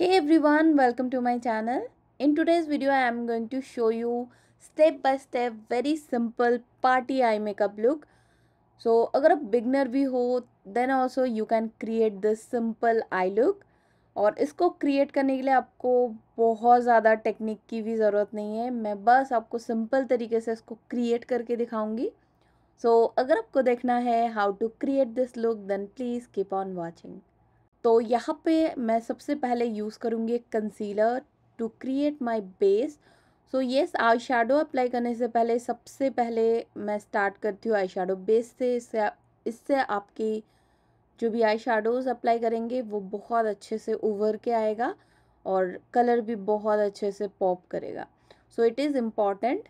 hey everyone welcome to my channel in today's video i am going to show you step by step very simple party eye makeup look so अगर आप beginner भी हो then also you can create this simple eye look और इसको create करने के लिए आपको बहुत ज़्यादा technique की भी ज़रूरत नहीं है मैं बस आपको simple तरीके से इसको create करके दिखाऊंगी so अगर आपको देखना है how to create this look then please keep on watching तो यहाँ पे मैं सबसे पहले यूज़ करूँगी एक concealer to create my base so yes eye shadow apply करने से पहले सबसे पहले मैं स्टार्ट करती हूँ आई शेडो बेस से इससे इससे आपकी जो भी आई शेडोज़ अप्लाई करेंगे वो बहुत अच्छे से उभर के आएगा और कलर भी बहुत अच्छे से पॉप करेगा so it is important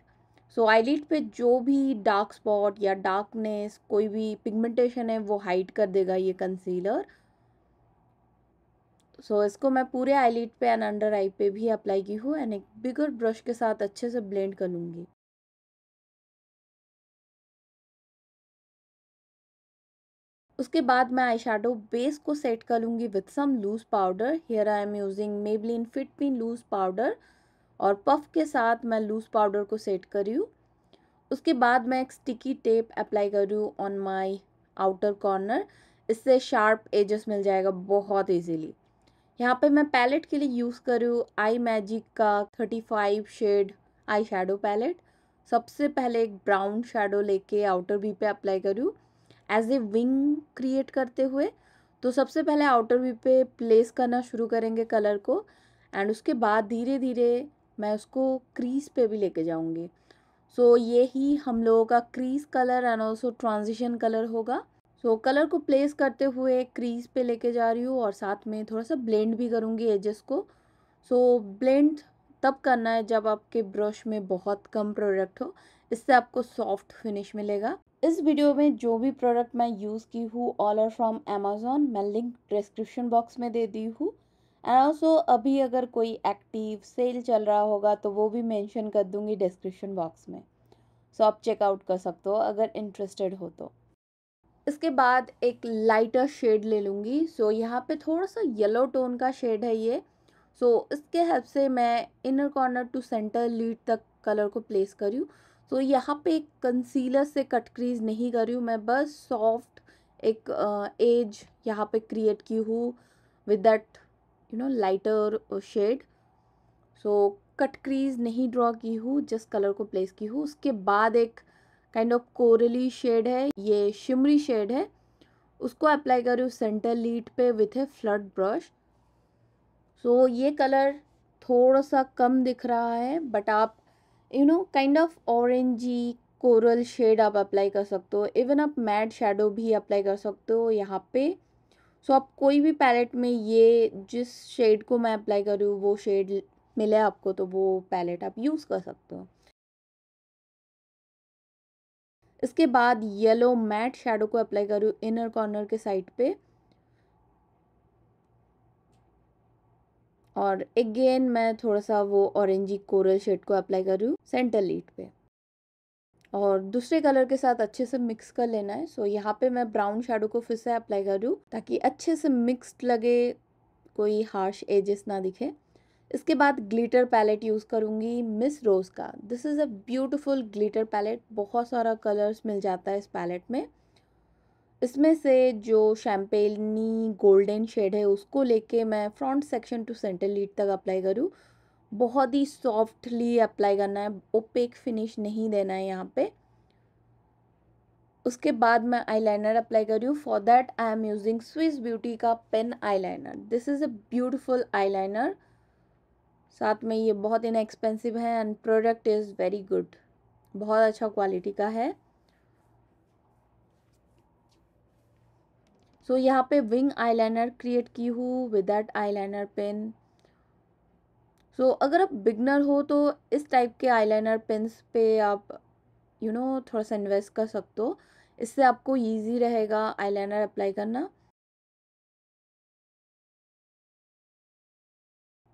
so lid पे जो भी डार्क स्पॉट या डार्कनेस कोई भी पिगमेंटेशन है वो हाइट कर देगा ये कंसीलर सो so, इसको मैं पूरे आईलिड पे एंड अंडर आई पे भी अप्लाई की हूँ एंड एक बिगर ब्रश के साथ अच्छे से ब्लेंड कर लूँगी उसके बाद मैं शेडो बेस को सेट कर लूँगी with some loose powder here I am using Maybelline fit pin loose powder और पफ के साथ मैं लूज पाउडर को सेट कर रही हूँ उसके बाद मैं एक स्टिकी टेप अप्लाई कर रही हूँ ऑन माई आउटर कॉर्नर इससे शार्प एजेस मिल जाएगा बहुत ईजीली यहाँ पे मैं पैलेट के लिए यूज़ कर रही हूँ आई मैजिक का thirty five shade eye shadow palette सबसे पहले एक ब्राउन शेडो लेके आउटर वी पे अप्लाई कर रही हूँ एज ए विंग क्रिएट करते हुए तो सबसे पहले आउटर वी पे प्लेस करना शुरू करेंगे कलर को एंड उसके बाद धीरे धीरे मैं उसको क्रीज पे भी लेके जाऊँगी सो so, ये ही हम लोगों का crease colour and also transition colour होगा सो so, कलर को प्लेस करते हुए क्रीज पे लेके जा रही हूँ और साथ में थोड़ा सा ब्लेंड भी करूँगी एजेस को सो so, ब्लेंड तब करना है जब आपके ब्रश में बहुत कम प्रोडक्ट हो इससे आपको सॉफ्ट फिनिश मिलेगा इस वीडियो में जो भी प्रोडक्ट मैं यूज़ की हूँ ऑल आर फ्रॉम अमेजोन मैं लिंक डिस्क्रिप्शन बॉक्स में दे दी हूँ एंड ऑल्सो अभी अगर कोई एक्टिव सेल चल रहा होगा तो वो भी मेंशन कर दूँगी डिस्क्रिप्शन बॉक्स में सो so, आप चेकआउट कर सकते हो अगर इंटरेस्टेड हो तो इसके बाद एक लाइटर शेड ले लूँगी सो so, यहाँ पे थोड़ा सा येलो टोन का शेड है ये सो so, इसके हेल्प से मैं inner corner to centre lid तक कलर को प्लेस करी सो so, यहाँ पे एक कंसीलर से कट क्रीज नहीं करी हूँ मैं बस सॉफ्ट एक एज यहाँ पे क्रिएट की हूँ with that you know lighter shade so cut crease नहीं ड्रॉ की हूँ जस्ट कलर को प्लेस की हूँ उसके बाद एक काइंड ऑफ कोरली शेड है ये शिमरी शेड है उसको अप्लाई कर रही हूँ सेंटर लीड पे with a fluff brush so ये कलर थोड़ा सा कम दिख रहा है बट आप you know kind of orangey coral shade आप अप्लाई कर सकते हो इवन आप मैड शेडो भी अप्लाई कर सकते हो यहाँ पे सो so, आप कोई भी पैलेट में ये जिस शेड को मैं अप्लाई करूँ वो शेड मिले आपको तो वो पैलेट आप यूज़ कर सकते हो इसके बाद येलो मैट शेडो को अप्लाई कर इनर कॉर्नर के साइड पे और अगेन मैं थोड़ा सा वो ऑरेंजी कोरल शेड को अप्लाई कर रही हूँ सेंटर लीड पे और दूसरे कलर के साथ अच्छे से मिक्स कर लेना है सो यहाँ पे मैं ब्राउन शेडो को फिर से अप्लाई कर रही हूँ ताकि अच्छे से मिक्स्ड लगे कोई हार्श एजेस ना दिखे इसके बाद ग्लिटर पैलेट यूज़ करूँगी मिस रोज़ का this is a beautiful glitter palette बहुत सारा कलर्स मिल जाता है इस पैलेट में इसमें से जो शैम्पेनी गोल्डन शेड है उसको लेके मैं front section to centre lid तक अप्लाई करूँ बहुत ही सॉफ्टली अप्लाई करना है ओपेक फिनिश नहीं देना है यहाँ पे उसके बाद मैं आईलाइनर अप्लाई कर रही हूँ for that I am using Swiss Beauty का pen eyeliner this is a beautiful eyeliner साथ में ये बहुत इनएक्सपेंसिव है and product is very good बहुत अच्छा क्वालिटी का है सो so, यहाँ पे विंग आईलाइनर क्रिएट की हूँ with that eyeliner pen so अगर आप बिगनर हो तो इस टाइप के आईलाइनर पेन्स पे आप यू you नो know, थोड़ा सा इन्वेस्ट कर सकते हो इससे आपको ईजी रहेगा आईलाइनर अप्लाई करना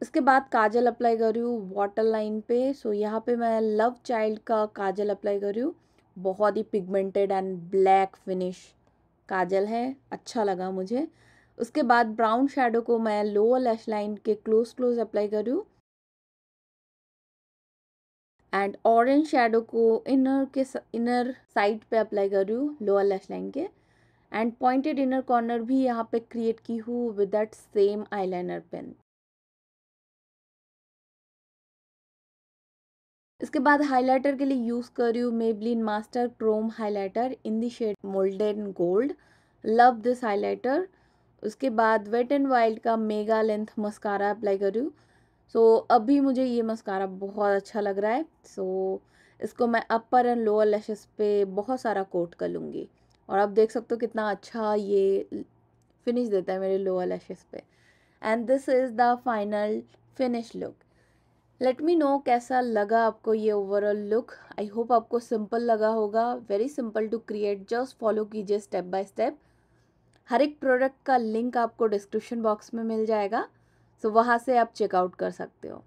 इसके बाद काजल अप्लाई कर रही हूँ वाटर लाइन पे सो so, यहाँ पे मैं लव चाइल्ड का काजल अप्लाई कर रही हूँ बहुत ही pigmented and black finish kajal है अच्छा लगा मुझे उसके बाद ब्राउन शेडो को मैं लोअर लैश लाइन के क्लोज क्लोज अप्लाई कर रही हूँ एंड ऑरेंज शेडो को इनर के इनर साइड पे अप्लाई कर रही हूँ लोअर लैश लाइन के एंड पॉइंटेड इनर कॉर्नर भी यहाँ पे क्रिएट की हूँ with that same eyeliner pen इसके बाद हाइलाइटर के लिए यूज़ कर रही हूँ Maybelline Master Chrome highlighter in the shade moulded gold love this highlighter उसके बाद वेट एंड वाइल्ड का मेगा लेंथ मस्कारा अप्लाई कर रही हूँ सो so, अभी मुझे ये मस्कारा बहुत अच्छा लग रहा है सो so, इसको मैं अपर एंड लोअर लैशेस पे बहुत सारा कोट कर लूँगी और आप देख सकते हो कितना अच्छा ये फिनिश देता है मेरे लोअर लैशेस पे and this is the final finish look let me know कैसा लगा आपको ये ओवरऑल लुक आई होप आपको सिंपल लगा होगा very simple to create just follow कीजिए स्टेप बाय स्टेप हर एक प्रोडक्ट का लिंक आपको डिस्क्रिप्शन बॉक्स में मिल जाएगा सो so वहाँ से आप चेकआउट कर सकते हो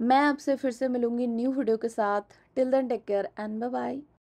मैं आपसे फिर से मिलूँगी न्यू वीडियो के साथ till then take care and bye bye